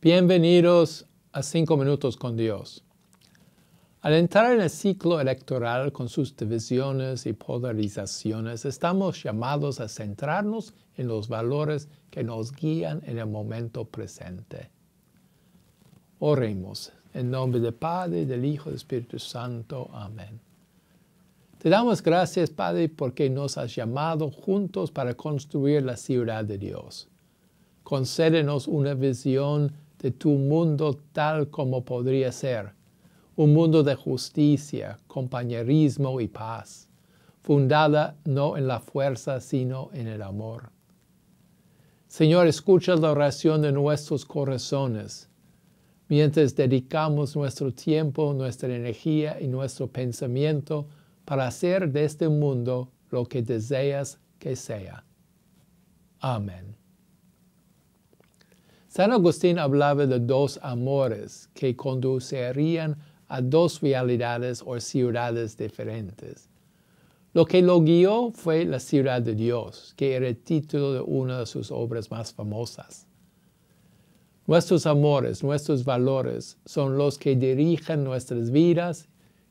Bienvenidos a 5 Minutos con Dios. Al entrar en el ciclo electoral con sus divisiones y polarizaciones, estamos llamados a centrarnos en los valores que nos guían en el momento presente. Oremos, en nombre del Padre, del Hijo y del Espíritu Santo. Amén. Te damos gracias, Padre, porque nos has llamado juntos para construir la ciudad de Dios. Concédenos una visión de tu mundo tal como podría ser, un mundo de justicia, compañerismo y paz, fundada no en la fuerza, sino en el amor. Señor, escucha la oración de nuestros corazones, mientras dedicamos nuestro tiempo, nuestra energía y nuestro pensamiento para hacer de este mundo lo que deseas que sea. Amén. San Agustín hablaba de dos amores que conducirían a dos realidades o ciudades diferentes. Lo que lo guió fue la ciudad de Dios, que era el título de una de sus obras más famosas. Nuestros amores, nuestros valores son los que dirigen nuestras vidas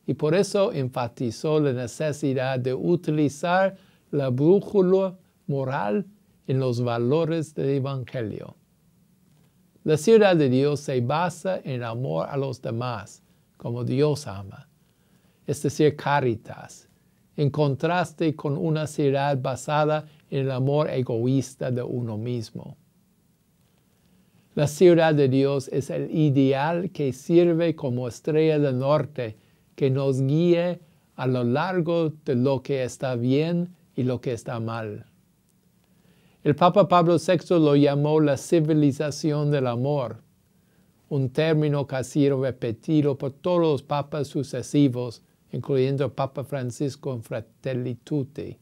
y por eso enfatizó la necesidad de utilizar la brújula moral en los valores del Evangelio. La ciudad de Dios se basa en el amor a los demás, como Dios ama, es decir, caritas, en contraste con una ciudad basada en el amor egoísta de uno mismo. La ciudad de Dios es el ideal que sirve como estrella del norte, que nos guíe a lo largo de lo que está bien y lo que está mal. El Papa Pablo VI lo llamó la civilización del amor, un término que sido repetido por todos los papas sucesivos, incluyendo Papa Francisco en Fratelli Tutti.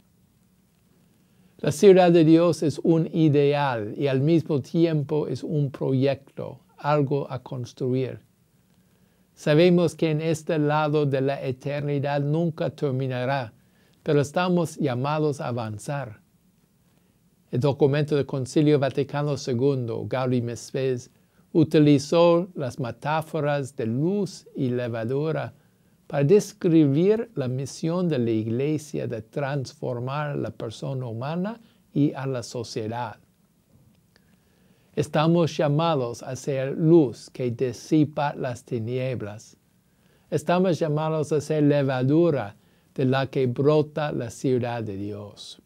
La ciudad de Dios es un ideal y al mismo tiempo es un proyecto, algo a construir. Sabemos que en este lado de la eternidad nunca terminará, pero estamos llamados a avanzar. El documento del Concilio Vaticano II, Gaudium et Spes, utilizó las metáforas de luz y levadura para describir la misión de la Iglesia de transformar a la persona humana y a la sociedad. Estamos llamados a ser luz que disipa las tinieblas. Estamos llamados a ser levadura de la que brota la ciudad de Dios.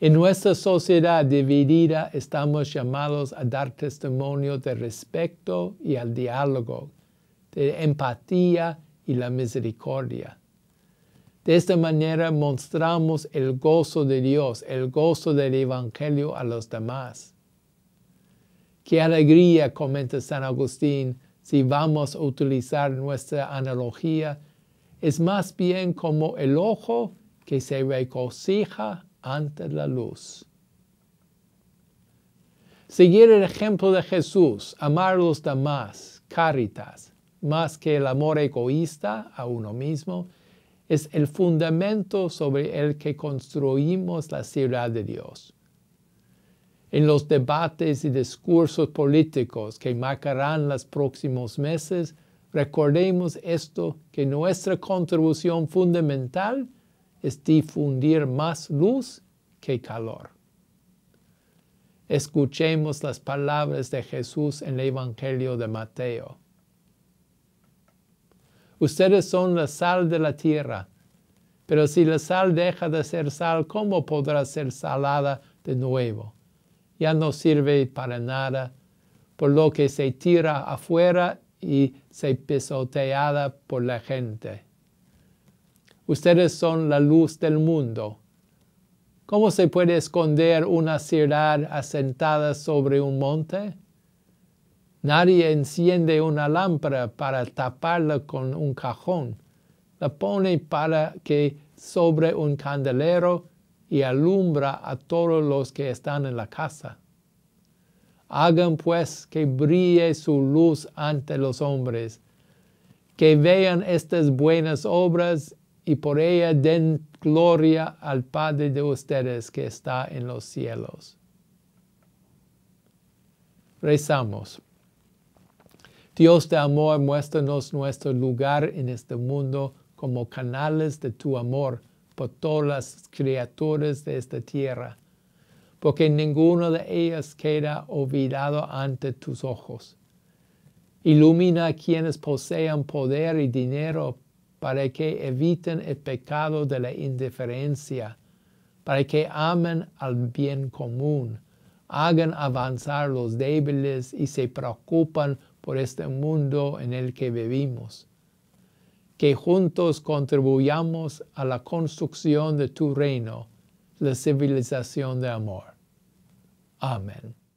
En nuestra sociedad dividida estamos llamados a dar testimonio de respeto y al diálogo, de empatía y la misericordia. De esta manera mostramos el gozo de Dios, el gozo del Evangelio a los demás. Qué alegría, comenta San Agustín, si vamos a utilizar nuestra analogía, es más bien como el ojo que se regocija ante la luz. Seguir el ejemplo de Jesús, amar a los demás, caritas, más que el amor egoísta a uno mismo, es el fundamento sobre el que construimos la ciudad de Dios. En los debates y discursos políticos que marcarán los próximos meses, recordemos esto, que nuestra contribución fundamental es difundir más luz que calor. Escuchemos las palabras de Jesús en el Evangelio de Mateo. Ustedes son la sal de la tierra, pero si la sal deja de ser sal, ¿cómo podrá ser salada de nuevo? Ya no sirve para nada, por lo que se tira afuera y se pisoteada por la gente. Ustedes son la luz del mundo. ¿Cómo se puede esconder una ciudad asentada sobre un monte? Nadie enciende una lámpara para taparla con un cajón. La pone para que sobre un candelero y alumbra a todos los que están en la casa. Hagan pues que brille su luz ante los hombres, que vean estas buenas obras y por ella den gloria al Padre de ustedes que está en los cielos. Rezamos. Dios de amor, muéstranos nuestro lugar en este mundo como canales de tu amor por todas las criaturas de esta tierra, porque ninguno de ellas queda olvidado ante tus ojos. Ilumina a quienes posean poder y dinero para que eviten el pecado de la indiferencia, para que amen al bien común, hagan avanzar los débiles y se preocupan por este mundo en el que vivimos. Que juntos contribuyamos a la construcción de tu reino, la civilización de amor. Amén.